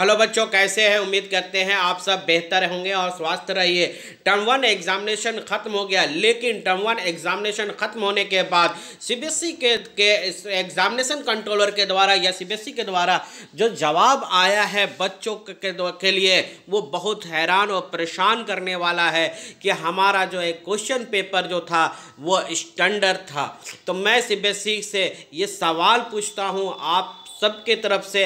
hello बच्चों कैसे हैं उम्मीद करते हैं आप सब बेहतर होंगे और स्वस्थ रहिए टर्म वन एग्जामिनेशन ख़त्म हो गया लेकिन टर्म वन एग्जामिनेशन ख़त्म होने के बाद सीबीएसई e के के एग्जामिनेशन कंट्रोलर के द्वारा या सीबीएसई e के द्वारा जो जवाब आया है बच्चों के के लिए वो बहुत हैरान और परेशान करने वाला है कि हमारा जो एक क्वेश्चन पेपर जो था वो स्टैंडर्ड था तो मैं सी e से ये सवाल पूछता हूँ आप सबके तरफ से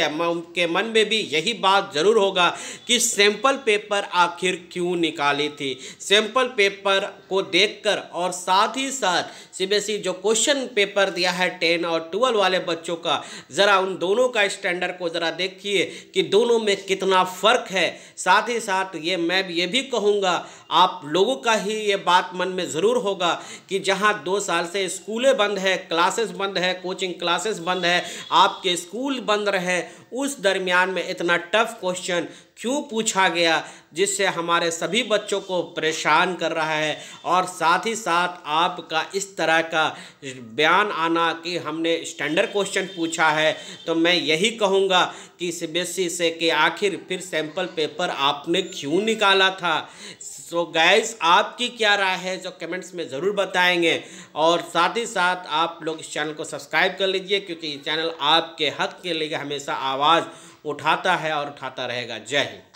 के मन में भी यही बात जरूर होगा कि सैंपल पेपर आखिर क्यों निकाली थी सैंपल पेपर को देखकर और साथ ही साथ सी e जो क्वेश्चन पेपर दिया है टेन और ट्वेल्व वाले बच्चों का ज़रा उन दोनों का स्टैंडर्ड को ज़रा देखिए कि दोनों में कितना फ़र्क है साथ ही साथ ये मैं ये भी कहूँगा आप लोगों का ही ये बात मन में ज़रूर होगा कि जहाँ दो साल से स्कूलें बंद है क्लासेस बंद है कोचिंग क्लासेस बंद है आपके स्कूल बंद रहे उस दरमियान में इतना टफ क्वेश्चन क्यों पूछा गया जिससे हमारे सभी बच्चों को परेशान कर रहा है और साथ ही साथ आपका इस तरह का बयान आना कि हमने स्टैंडर्ड क्वेश्चन पूछा है तो मैं यही कहूँगा कि सी से कि आखिर फिर सैम्पल पेपर आपने क्यों निकाला था तो गाइज आपकी क्या राय है जो कमेंट्स में ज़रूर बताएंगे और साथ ही साथ आप लोग इस चैनल को सब्सक्राइब कर लीजिए क्योंकि ये चैनल आपके हक के लिए हमेशा आवाज़ उठाता है और उठाता रहेगा जय हिंद